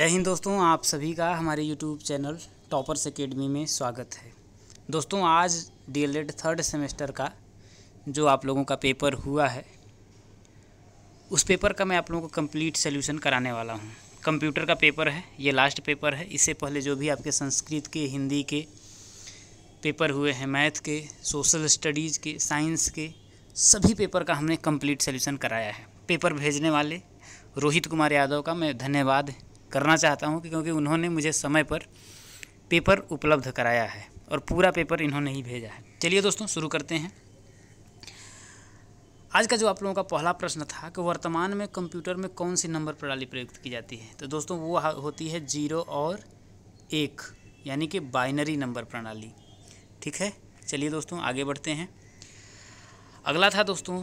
जय हिंद दोस्तों आप सभी का हमारे यूट्यूब चैनल टॉपर्स एकेडमी में स्वागत है दोस्तों आज डी थर्ड सेमेस्टर का जो आप लोगों का पेपर हुआ है उस पेपर का मैं आप लोगों को कंप्लीट सोल्यूशन कराने वाला हूं कंप्यूटर का पेपर है ये लास्ट पेपर है इससे पहले जो भी आपके संस्कृत के हिंदी के पेपर हुए हैं मैथ के सोशल स्टडीज़ के साइंस के सभी पेपर का हमने कम्प्लीट सोल्यूशन कराया है पेपर भेजने वाले रोहित कुमार यादव का मैं धन्यवाद करना चाहता हूँ क्योंकि उन्होंने मुझे समय पर पेपर उपलब्ध कराया है और पूरा पेपर इन्होंने ही भेजा है चलिए दोस्तों शुरू करते हैं आज का जो आप लोगों का पहला प्रश्न था कि वर्तमान में कंप्यूटर में कौन सी नंबर प्रणाली प्रयुक्त की जाती है तो दोस्तों वो होती है जीरो और एक यानी कि बाइनरी नंबर प्रणाली ठीक है चलिए दोस्तों आगे बढ़ते हैं अगला था दोस्तों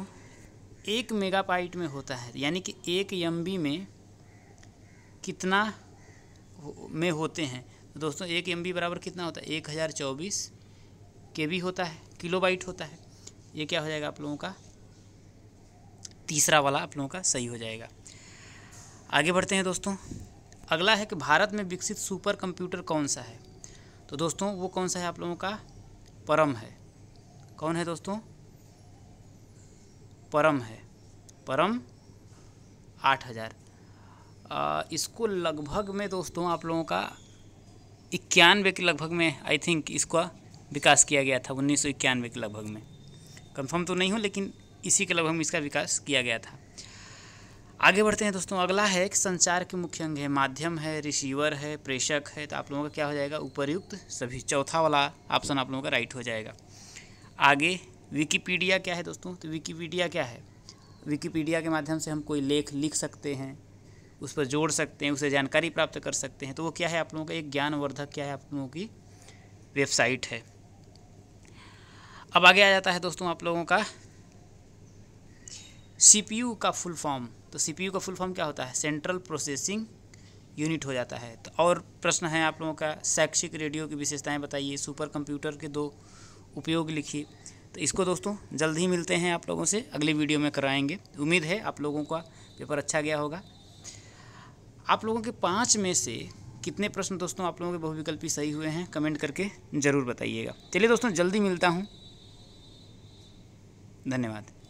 एक मेगाबाइट में होता है यानी कि एक एम में कितना में होते हैं तो दोस्तों एक एम बराबर कितना होता है एक हज़ार चौबीस के बी होता है किलोबाइट होता है ये क्या हो जाएगा आप लोगों का तीसरा वाला आप लोगों का सही हो जाएगा आगे बढ़ते हैं दोस्तों अगला है कि भारत में विकसित सुपर कंप्यूटर कौन सा है तो दोस्तों वो कौन सा है आप लोगों का परम है कौन है दोस्तों परम है परम आठ हज़ार इसको लगभग में दोस्तों आप लोगों का इक्यानवे के लगभग में आई थिंक इसका विकास किया गया था उन्नीस के लगभग में कंफर्म तो नहीं हूँ लेकिन इसी के लगभग में इसका विकास किया गया था आगे बढ़ते हैं दोस्तों अगला है कि संचार के मुख्य अंग है माध्यम है रिसीवर है प्रेषक है तो आप लोगों का क्या हो जाएगा उपरयुक्त सभी चौथा वाला ऑप्शन आप लोगों का राइट हो जाएगा आगे विकीपीडिया क्या है दोस्तों तो विकीपीडिया क्या है विकीपीडिया के माध्यम से हम कोई लेख लिख सकते हैं उस पर जोड़ सकते हैं उसे जानकारी प्राप्त कर सकते हैं तो वो क्या है आप लोगों का एक ज्ञानवर्धक क्या है आप लोगों की वेबसाइट है अब आगे आ जाता है दोस्तों आप लोगों का सी का फुल फॉर्म तो सी का फुल फॉर्म क्या होता है सेंट्रल प्रोसेसिंग यूनिट हो जाता है तो और प्रश्न है आप लोगों का शैक्षिक रेडियो की विशेषताएं बताइए सुपर कंप्यूटर के दो उपयोग लिखिए तो इसको दोस्तों जल्द ही मिलते हैं आप लोगों से अगले वीडियो में कराएंगे उम्मीद है आप लोगों का पेपर अच्छा गया होगा आप लोगों के पाँच में से कितने प्रश्न दोस्तों आप लोगों के बहुविकल्पी सही हुए हैं कमेंट करके ज़रूर बताइएगा चलिए दोस्तों जल्दी मिलता हूँ धन्यवाद